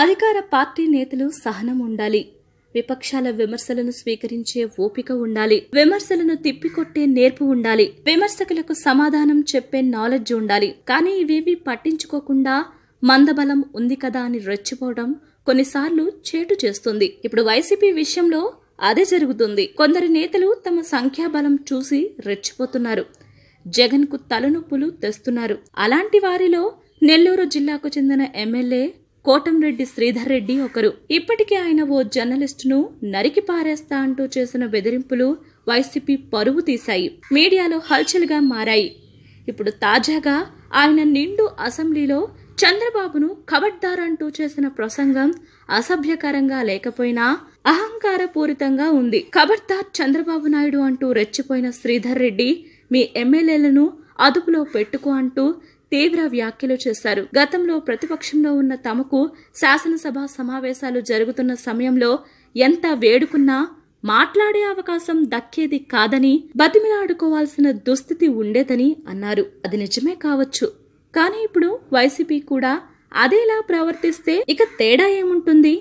అధికార పార్టీ నేతలు సహనం ఉండాలి విపక్షాల విమర్శలను స్వీకరించే ఓపిక ఉండాలి విమర్శలను తిప్పికొట్టే నేర్పు ఉండాలి విమర్శకులకు సమాధానం చెప్పే నాలెడ్జ్ ఉండాలి కానీ ఇవేవి పట్టించుకోకుండా మందబలం ఉంది కదా అని రెచ్చిపోవడం కొన్నిసార్లు చేటు చేస్తుంది ఇప్పుడు వైసీపీ విషయంలో అదే జరుగుతుంది కొందరు నేతలు తమ సంఖ్యాబలం చూసి రెచ్చిపోతున్నారు జగన్కు తలనొప్పులు తెస్తున్నారు అలాంటి వారిలో నెల్లూరు జిల్లాకు చెందిన ఎమ్మెల్యే కోటంరెడ్డి శ్రీధర్ రెడ్డి ఒకరు ఇప్పటికే ఆయన ఓ ను నరికి పారేస్తా అంటూ చేసిన బెదిరింపులు వైసీపీ పరువు తీశాయి మీడియాలో హల్చల్గా మారాయి ఇప్పుడు తాజాగా ఆయన నిండు అసెంబ్లీలో చంద్రబాబును కబడ్దార్ అంటూ చేసిన ప్రసంగం అసభ్యకరంగా లేకపోయినా అహంకారపూరితంగా ఉంది ఖబర్దార్ చంద్రబాబు నాయుడు అంటూ రెచ్చిపోయిన శ్రీధర్ రెడ్డి మీ ఎమ్మెల్యేలను అదుపులో పెట్టుకో అంటూ తీవ్ర వ్యాఖ్యలు చేశారు గతంలో ప్రతిపక్షంలో ఉన్న తమకు శాసనసభ సమావేశాలు జరుగుతున్న సమయంలో ఎంత వేడుకున్నా మాట్లాడే అవకాశం దక్కేది కాదని బతిమిలాడుకోవాల్సిన దుస్థితి ఉండేదని అన్నారు అది నిజమే కావచ్చు కానీ ఇప్పుడు వైసీపీ కూడా అదేలా ప్రవర్తిస్తే ఇక తేడా ఏముంటుంది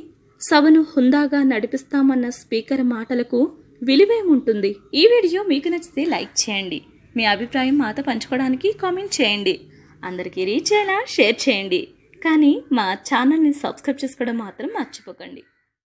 సభను హుందాగా నడిపిస్తామన్న స్పీకర్ మాటలకు విలువే ఉంటుంది ఈ వీడియో మీకు నచ్చితే లైక్ చేయండి మీ అభిప్రాయం మాతో పంచుకోవడానికి కామెంట్ చేయండి అందరికీ రీచ్ అయ్యేలా షేర్ చేయండి కానీ మా ఛానల్ని సబ్స్క్రైబ్ చేసుకోవడం మాత్రం మర్చిపోకండి